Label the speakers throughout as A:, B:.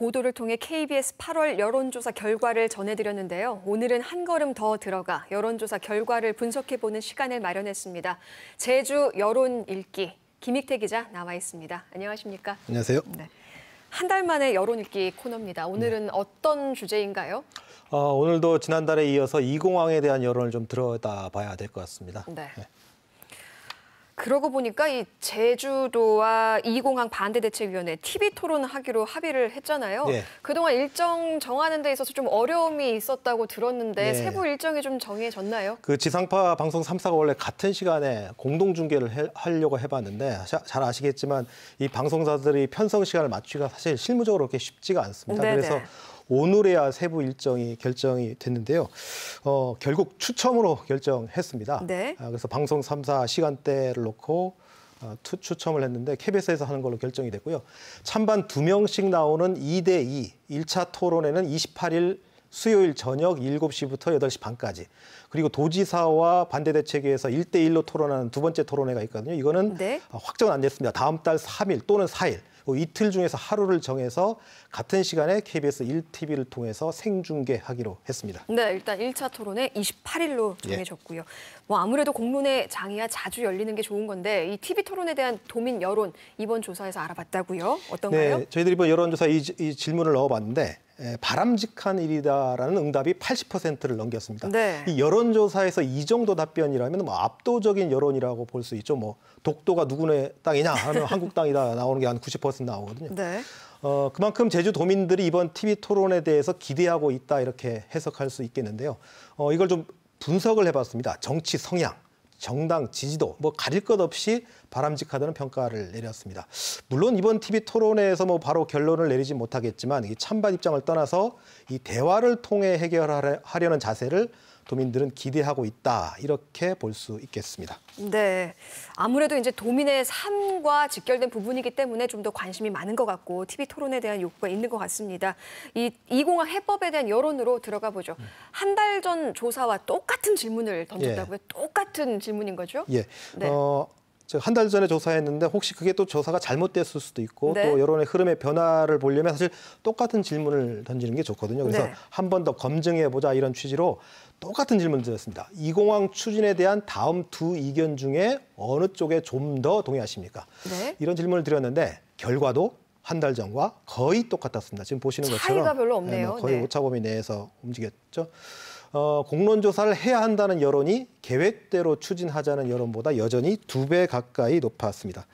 A: 보도를 통해 KBS 8월 여론조사 결과를 전해드렸는데요. 오늘은 한 걸음 더 들어가 여론조사 결과를 분석해보는 시간을 마련했습니다. 제주 여론 읽기 김익태 기자 나와 있습니다. 안녕하십니까? 안녕하세요. 네. 한달 만에 여론 읽기 코너입니다. 오늘은 네. 어떤 주제인가요?
B: 어, 오늘도 지난달에 이어서 이공항에 대한 여론을 좀 들여다봐야 될 것 같습니다.
A: 네. 네. 그러고 보니까 이 제주도와 이공항 반대대책위원회 TV 토론 하기로 합의를 했잖아요. 예. 그동안 일정 정하는 데 있어서 좀 어려움이 있었다고 들었는데 예. 세부 일정이 좀 정해졌나요?
B: 그 지상파 방송 3사가 원래 같은 시간에 공동 중계를 하려고 해봤는데 잘 아시겠지만 이 방송사들이 편성 시간을 맞추기가 사실 실무적으로 그렇게 쉽지가 않습니다. 네네. 네. 그래서 오늘에야 세부 일정이 결정이 됐는데요. 어, 결국 추첨으로 결정했습니다. 네. 아, 그래서 방송 3사 시간대를 놓고 어, 투, 추첨을 했는데 KBS에서 하는 걸로 결정이 됐고요. 찬반 2명씩 나오는 2대2 1차 토론회는 28일 수요일 저녁 7시부터 8시 반까지. 그리고 도지사와 반대 대책에서 위 1대1로 토론하는 두 번째 토론회가 있거든요. 이거는 네. 어, 확정은 안 됐습니다. 다음 달 3일 또는 4일. 그 이틀 중에서 하루를 정해서 같은 시간에 KBS 1TV를 통해서 생중계하기로 했습니다.
A: 네, 일단 1차 토론회 28일로 예. 정해졌고요. 예. 뭐 아무래도 공론의 장이야 자주 열리는 게 좋은 건데 이 TV 토론에 대한 도민 여론 이번 조사에서 알아봤다고요? 어떤가요? 네,
B: 저희들이 이번 뭐 여론조사 이, 이 질문을 넣어봤는데 바람직한 일이다라는 응답이 80%를 넘겼습니다. 네. 이 여론조사에서 이 정도 답변이라면 뭐 압도적인 여론이라고 볼 수 있죠. 뭐 독도가 누구네 땅이냐 하면 한국 땅이다 나오는 게 한 90% 나오거든요. 네. 어, 그만큼 제주도민들이 이번 TV 토론에 대해서 기대하고 있다 이렇게 해석할 수 있겠는데요. 어, 이걸 좀 분석을 해봤습니다. 정치 성향, 정당 지지도 뭐 가릴 것 없이 바람직하다는 평가를 내렸습니다. 물론 이번 TV 토론회에서 뭐 바로 결론을 내리지 못하겠지만 이 찬반 입장을 떠나서 이 대화를 통해 해결하려는 자세를 도민들은 기대하고 있다 이렇게 볼 수 있겠습니다.
A: 네, 아무래도 이제 도민의 삶과 직결된 부분이기 때문에 좀 더 관심이 많은 것 같고 TV 토론에 대한 욕구가 있는 것 같습니다. 이 이공항 해법에 대한 여론으로 들어가 보죠. 음. 한달 전 조사와 똑같은 질문을 던졌다고요? 예. 똑같은 질문인 거죠? 예.
B: 네. 어... 한달 전에 조사했는데 혹시 그게 또 조사가 잘못됐을 수도 있고 네. 또 여론의 흐름의 변화를 보려면 사실 똑같은 질문을 던지는 게 좋거든요. 그래서 네. 한번 더 검증해 보자 이런 취지로 똑같은 질문을 드렸습니다. 이 공항 추진에 대한 다음 두 이견 중에 어느 쪽에 좀 더 동의하십니까? 네. 이런 질문을 드렸는데 결과도 한 달 전과 거의 똑같았습니다. 지금 보시는 차이가 것처럼 차이가 별로 없네요. 네, 뭐 거의 네. 오차범위 내에서 움직였죠. 어, 공론조사를 해야 한다는 여론이 계획대로 추진하자는 여론보다 여전히 두 배 가까이 높았습니다.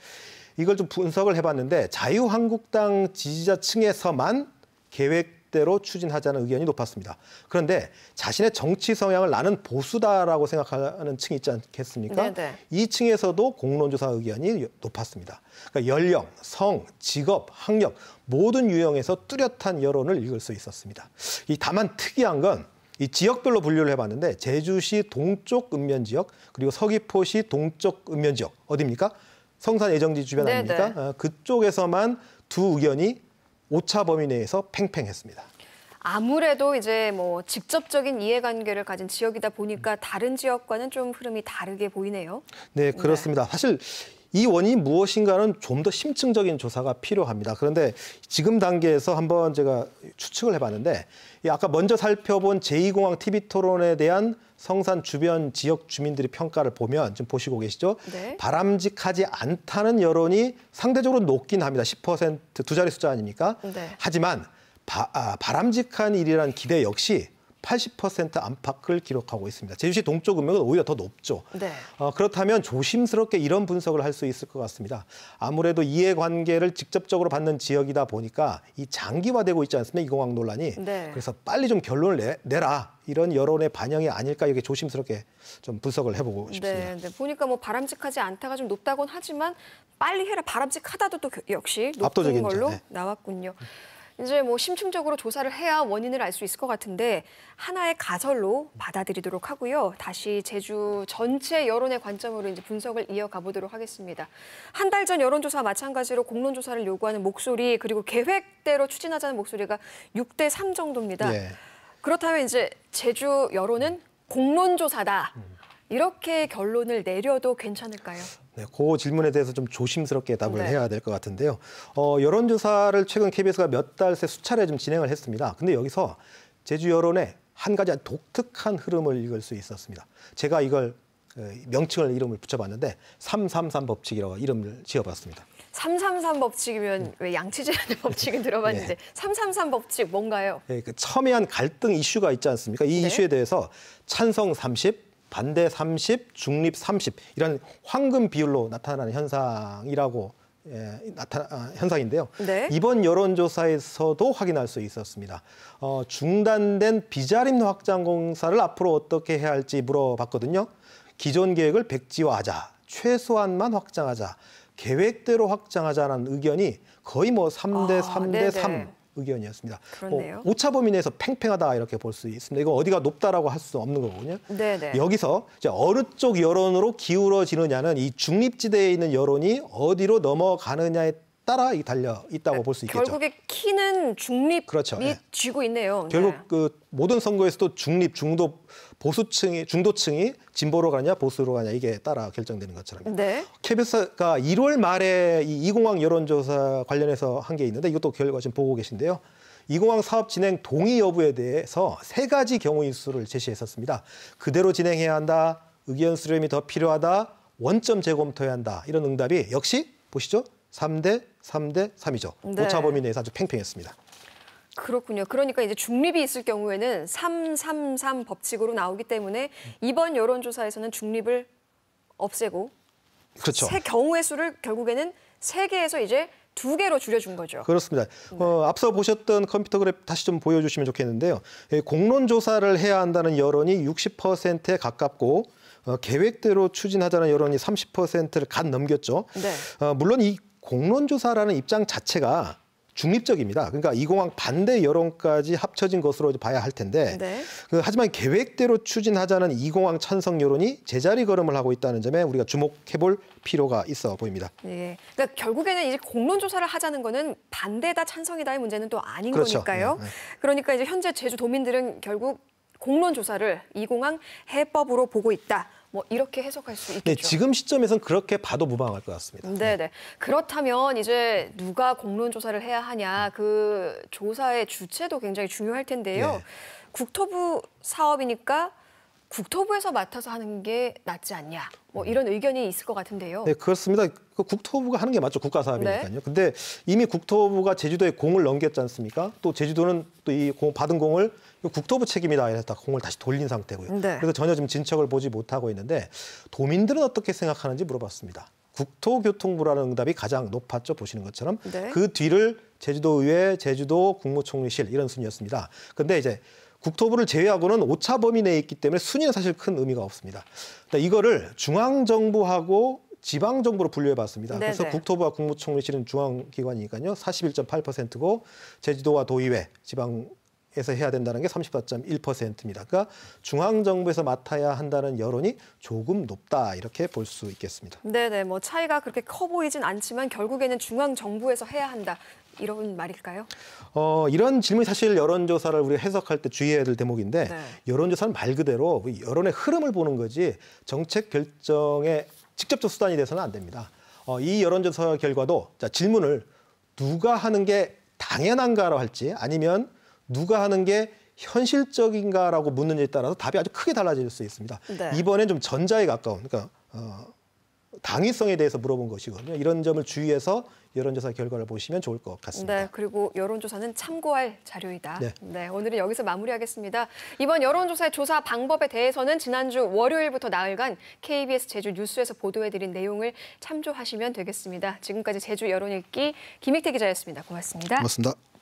B: 이걸 좀 분석을 해봤는데 자유한국당 지지자층에서만 계획대로 추진하자는 의견이 높았습니다. 그런데 자신의 정치 성향을 나는 보수다라고 생각하는 층이 있지 않겠습니까? 네네. 네. 이 층에서도 공론조사 의견이 높았습니다. 그러니까 연령, 성, 직업, 학력 모든 유형에서 뚜렷한 여론을 읽을 수 있었습니다. 이 다만 특이한 건이 지역별로 분류를 해봤는데 제주시 동쪽 읍면 지역 그리고 서귀포시 동쪽 읍면 지역 어디입니까? 성산 예정지 주변 네, 아닙니까? 네. 어, 그쪽에서만 두 의견이 오차 범위 내에서 팽팽했습니다.
A: 아무래도 이제 뭐 직접적인 이해관계를 가진 지역이다 보니까 다른 지역과는 좀 흐름이 다르게 보이네요.
B: 네, 그렇습니다. 네. 사실 이 원인이 무엇인가는 좀 더 심층적인 조사가 필요합니다. 그런데 지금 단계에서 한번 제가 추측을 해봤는데 이 아까 먼저 살펴본 제2공항 TV 토론에 대한 성산 주변 지역 주민들의 평가를 보면 지금 보시고 계시죠? 네. 바람직하지 않다는 여론이 상대적으로 높긴 합니다. 10%두 자리 숫자 아닙니까? 네. 하지만 바, 아, 바람직한 일이라는 기대 역시 80% 안팎을 기록하고 있습니다. 제주시 동쪽 음역은 오히려 더 높죠. 네. 어, 그렇다면 조심스럽게 이런 분석을 할 수 있을 것 같습니다. 아무래도 이해관계를 직접적으로 받는 지역이다 보니까 이 장기화되고 있지 않습니까? 이공항 논란이. 네. 그래서 빨리 좀 결론을 내, 내라. 이런 여론의 반영이 아닐까 이렇게 조심스럽게 좀 분석을 해보고 네. 싶습니다.
A: 네, 네. 보니까 뭐 바람직하지 않다가 좀 높다곤 하지만 빨리 해라 바람직하다도 또 역시 높은 걸로 네. 나왔군요. 이제 뭐 심층적으로 조사를 해야 원인을 알 수 있을 것 같은데 하나의 가설로 받아들이도록 하고요. 다시 제주 전체 여론의 관점으로 이제 분석을 이어가 보도록 하겠습니다. 한 달 전 여론조사 마찬가지로 공론조사를 요구하는 목소리 그리고 계획대로 추진하자는 목소리가 6대 3 정도입니다. 예. 그렇다면 이제 제주 여론은 공론조사다. 음. 이렇게 결론을 내려도 괜찮을까요?
B: 네, 그 질문에 대해서 좀 조심스럽게 답을 네. 해야 될 것 같은데요. 어, 여론조사를 최근 KBS가 몇 달 새 수차례 좀 진행을 했습니다. 근데 여기서 제주 여론의 한 가지 독특한 흐름을 읽을 수 있었습니다. 제가 이걸 명칭을 이름을 붙여봤는데 333 법칙이라고 이름을 지어봤습니다.
A: 333 법칙이면 음. 왜 양치질하는 법칙은 들어봤는데 네. 333 법칙 뭔가요?
B: 네, 그 첨예한 갈등 이슈가 있지 않습니까? 이 네. 이슈에 대해서 찬성 30, 반대 30, 중립 30 이런 황금 비율로 나타나는 현상이라고 예, 나타나 아, 현상인데요. 네. 이번 여론조사에서도 확인할 수 있었습니다. 어, 중단된 비자림 확장 공사를 앞으로 어떻게 해야 할지 물어봤거든요. 기존 계획을 백지화하자, 최소한만 확장하자, 계획대로 확장하자라는 의견이 거의 뭐 3대 아, 3대 네네. 3 의견이었습니다. 뭐 그렇네요. 어, 오차 범위 내에서 팽팽하다 이렇게 볼 수 있습니다. 이거 어디가 높다라고 할 수 없는 거군요 네네. 여기서 이제 어느 쪽 여론으로 기울어지느냐는 이 중립지대에 있는 여론이 어디로 넘어가느냐에 따라 달려 있다고 아, 볼수 있겠죠.
A: 결국에 키는 중립이 그렇죠. 네. 쥐고 있네요. 결국 네.
B: 그 모든 선거에서도 중립, 중도, 보수층이 중도층이 진보로 가냐 보수로 가냐 이게 따라 결정되는 것처럼. 네. k b 스가 1월 말에 이 이공항 여론조사 관련해서 한 게 있는데 이것도 결과 지금 보고 계신데요. 이공항 사업 진행 동의 여부에 대해서 세 가지 경우인 수를 제시했었습니다. 그대로 진행해야 한다, 의견 수렴이 더 필요하다, 원점 재검토해야 한다 이런 응답이 역시 보시죠 3대 3대 3이죠. 네. 오차 범위 내에서 아주 팽팽했습니다.
A: 그렇군요. 그러니까 이제 중립이 있을 경우에는 333 법칙으로 나오기 때문에 음. 이번 여론조사에서는 중립을 없애고 그렇죠. 세 경우의 수를 결국에는 세 개에서 이제 두 개로 줄여준 거죠.
B: 그렇습니다. 네. 어, 앞서 보셨던 컴퓨터 그래프 다시 좀 보여주시면 좋겠는데요. 예, 공론 조사를 해야 한다는 여론이 60%에 가깝고 어, 계획대로 추진하자는 여론이 30%를 갓 넘겼죠. 네. 어, 물론 이 공론조사라는 입장 자체가 중립적입니다. 그러니까 이공항 반대 여론까지 합쳐진 것으로 봐야 할 텐데 네. 그, 하지만 계획대로 추진하자는 이공항 찬성 여론이 제자리 걸음을 하고 있다는 점에 우리가 주목해볼 필요가 있어 보입니다.
A: 예. 그러니까 결국에는 이제 공론조사를 하자는 거는 반대다 찬성이다의 문제는 또 아닌 그렇죠. 거니까요. 네, 네. 그러니까 이제 현재 제주도민들은 결국 공론조사를 이공항 해법으로 보고 있다. 뭐 이렇게 해석할 수 네,
B: 있겠죠. 네, 지금 시점에선 그렇게 봐도 무방할 것 같습니다.
A: 네, 네. 그렇다면 이제 누가 공론 조사를 해야 하냐 그 조사의 주체도 굉장히 중요할 텐데요. 네. 국토부 사업이니까 국토부에서 맡아서 하는 게 낫지 않냐 뭐 이런 의견이 있을 것 같은데요. 네
B: 그렇습니다. 그 국토부가 하는 게 맞죠 국가 사업이니까요. 네. 근데 이미 국토부가 제주도에 공을 넘겼지 않습니까? 또 제주도는 또 이 공, 받은 공을 국토부 책임이다 이랬다 공을 다시 돌린 상태고요. 네. 그래서 전혀 지금 진척을 보지 못하고 있는데 도민들은 어떻게 생각하는지 물어봤습니다. 국토교통부라는 응답이 가장 높았죠 보시는 것처럼 네. 그 뒤를 제주도의회, 제주도 국무총리실 이런 순이었습니다. 근데 이제 국토부를 제외하고는 오차 범위 내에 있기 때문에 순위는 사실 큰 의미가 없습니다. 그러니까 이거를 중앙정부하고 지방정부로 분류해봤습니다. 네네. 그래서 네. 국토부와 국무총리실은 중앙기관이니까요. 41.8%고 제주도와 도의회, 지방 해서 해야 된다는 게 34.1%입니다. 그러니까 중앙정부에서 맡아야 한다는 여론이 조금 높다 이렇게 볼 수 있겠습니다.
A: 네네, 뭐 차이가 그렇게 커 보이진 않지만 결국에는 중앙정부에서 해야 한다. 이런 말일까요?
B: 어, 이런 질문 사실 여론조사를 우리가 해석할 때 주의해야 될 대목인데 네. 여론조사는 말 그대로 여론의 흐름을 보는 거지 정책 결정의 직접적 수단이 돼서는 안 됩니다. 어, 이 여론조사 결과도 자, 질문을 누가 하는 게 당연한가로 할지 아니면 누가 하는 게 현실적인가라고 묻는지에 따라서 답이 아주 크게 달라질 수 있습니다. 네. 이번엔 좀 전자에 가까운 그러니까 어, 당위성에 대해서 물어본 것이거든요. 이런 점을 주의해서 여론조사 결과를 보시면 좋을 것 같습니다.
A: 네, 그리고 여론조사는 참고할 자료이다. 네. 네, 오늘은 여기서 마무리하겠습니다. 이번 여론조사의 조사 방법에 대해서는 지난주 월요일부터 나흘간 KBS 제주 뉴스에서 보도해드린 내용을 참조하시면 되겠습니다. 지금까지 제주 여론읽기 김익태 기자였습니다. 고맙습니다. 고맙습니다.